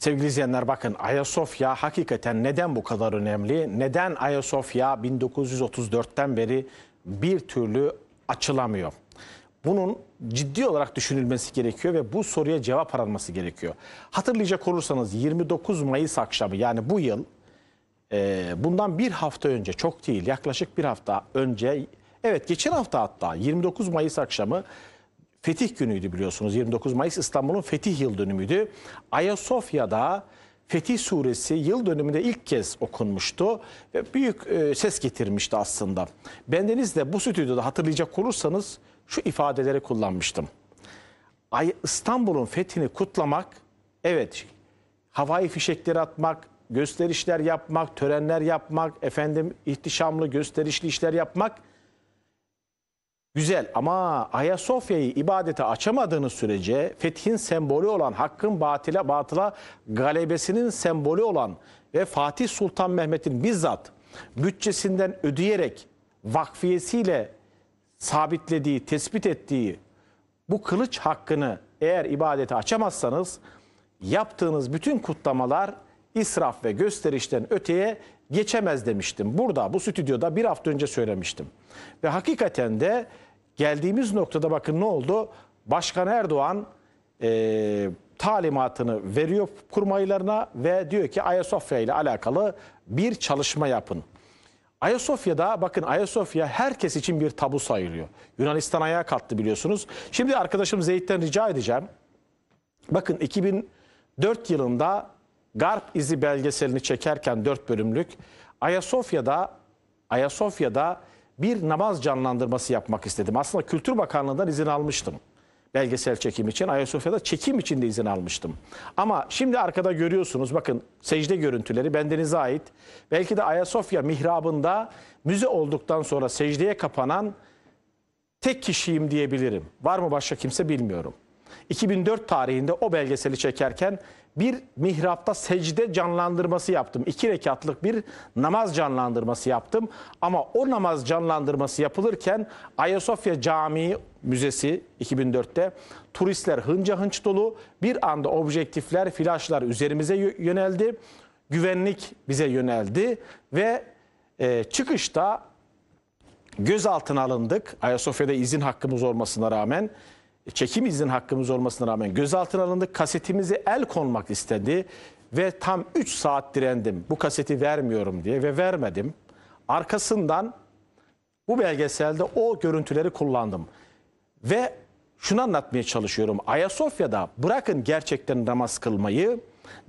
Sevgili izleyenler bakın Ayasofya hakikaten neden bu kadar önemli? Neden Ayasofya 1934'ten beri bir türlü açılamıyor? Bunun ciddi olarak düşünülmesi gerekiyor ve bu soruya cevap aranması gerekiyor. Hatırlayacak olursanız 29 Mayıs akşamı yani bu yıl e, bundan bir hafta önce çok değil yaklaşık bir hafta önce evet geçen hafta hatta 29 Mayıs akşamı fetih günüydü biliyorsunuz. 29 Mayıs İstanbul'un fetih yıl dönümüydü. Ayasofya'da Fetih Suresi yıl dönümünde ilk kez okunmuştu ve büyük e, ses getirmişti aslında. Bendeniz de bu stüdyoda hatırlayacak olursanız şu ifadeleri kullanmıştım. Ay, İstanbul'un fethini kutlamak, evet havai fişekleri atmak, gösterişler yapmak, törenler yapmak, efendim ihtişamlı gösterişli işler yapmak Güzel ama Ayasofya'yı ibadete açamadığınız sürece fethin sembolü olan hakkın batıla batıla galebesinin sembolü olan ve Fatih Sultan Mehmet'in bizzat bütçesinden ödeyerek vakfiyesiyle sabitlediği, tespit ettiği bu kılıç hakkını eğer ibadete açamazsanız yaptığınız bütün kutlamalar israf ve gösterişten öteye geçemez demiştim. Burada bu stüdyoda bir hafta önce söylemiştim. Ve hakikaten de Geldiğimiz noktada bakın ne oldu? Başkan Erdoğan e, talimatını veriyor kurmaylarına ve diyor ki Ayasofya ile alakalı bir çalışma yapın. Ayasofya'da bakın Ayasofya herkes için bir tabu sayılıyor. Yunanistan ayağa kalktı biliyorsunuz. Şimdi arkadaşım Zeyt'ten rica edeceğim. Bakın 2004 yılında Garp izi belgeselini çekerken 4 bölümlük Ayasofya'da Ayasofya'da bir namaz canlandırması yapmak istedim. Aslında Kültür Bakanlığı'ndan izin almıştım. Belgesel çekim için Ayasofya'da çekim için de izin almıştım. Ama şimdi arkada görüyorsunuz bakın secde görüntüleri bendenize ait. Belki de Ayasofya mihrabında müze olduktan sonra secdeye kapanan tek kişiyim diyebilirim. Var mı başka kimse bilmiyorum. 2004 tarihinde o belgeseli çekerken bir mihrapta secde canlandırması yaptım. İki rekatlık bir namaz canlandırması yaptım. Ama o namaz canlandırması yapılırken Ayasofya Camii Müzesi 2004'te turistler hınca hınç dolu. Bir anda objektifler, flaşlar üzerimize yöneldi. Güvenlik bize yöneldi ve e, çıkışta gözaltına alındık. Ayasofya'da izin hakkımız olmasına rağmen e, çekim izin hakkımız olmasına rağmen gözaltına alındık. Kasetimizi el konmak istedi ve tam 3 saat direndim bu kaseti vermiyorum diye ve vermedim. Arkasından bu belgeselde o görüntüleri kullandım. Ve şunu anlatmaya çalışıyorum. Ayasofya'da bırakın gerçekten namaz kılmayı,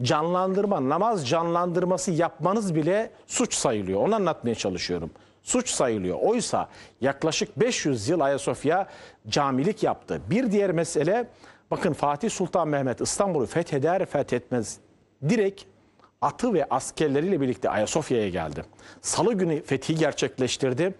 Canlandırma, namaz canlandırması yapmanız bile suç sayılıyor. Onu anlatmaya çalışıyorum. Suç sayılıyor. Oysa yaklaşık 500 yıl Ayasofya camilik yaptı. Bir diğer mesele bakın Fatih Sultan Mehmet İstanbul'u fetheder fethetmez. Direkt atı ve askerleriyle birlikte Ayasofya'ya geldi. Salı günü fethi gerçekleştirdi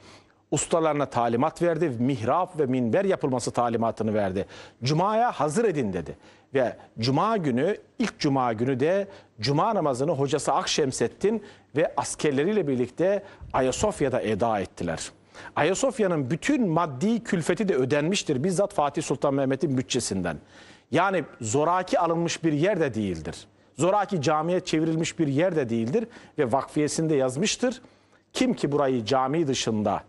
ustalarına talimat verdi. Mihrap ve minber yapılması talimatını verdi. Cuma'ya hazır edin dedi. Ve cuma günü, ilk cuma günü de cuma namazını hocası Akşemsettin ve askerleriyle birlikte Ayasofya'da eda ettiler. Ayasofya'nın bütün maddi külfeti de ödenmiştir bizzat Fatih Sultan Mehmet'in bütçesinden. Yani zoraki alınmış bir yer de değildir. Zoraki camiye çevrilmiş bir yer de değildir ve vakfiyesinde yazmıştır. Kim ki burayı cami dışında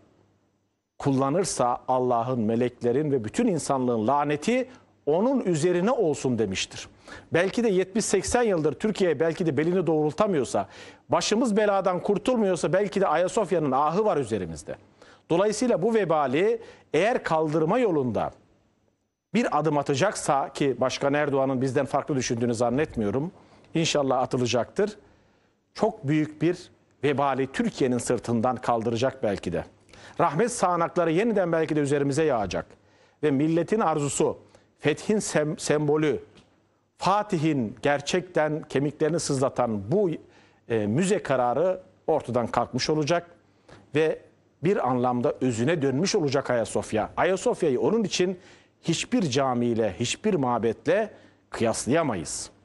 kullanırsa Allah'ın, meleklerin ve bütün insanlığın laneti onun üzerine olsun demiştir. Belki de 70-80 yıldır Türkiye belki de belini doğrultamıyorsa, başımız beladan kurtulmuyorsa belki de Ayasofya'nın ahı var üzerimizde. Dolayısıyla bu vebali eğer kaldırma yolunda bir adım atacaksa ki Başkan Erdoğan'ın bizden farklı düşündüğünü zannetmiyorum. İnşallah atılacaktır. Çok büyük bir vebali Türkiye'nin sırtından kaldıracak belki de. Rahmet sağanakları yeniden belki de üzerimize yağacak. Ve milletin arzusu, fethin sem sembolü, Fatih'in gerçekten kemiklerini sızlatan bu e, müze kararı ortadan kalkmış olacak. Ve bir anlamda özüne dönmüş olacak Ayasofya. Ayasofya'yı onun için hiçbir camiyle, hiçbir mabetle kıyaslayamayız.''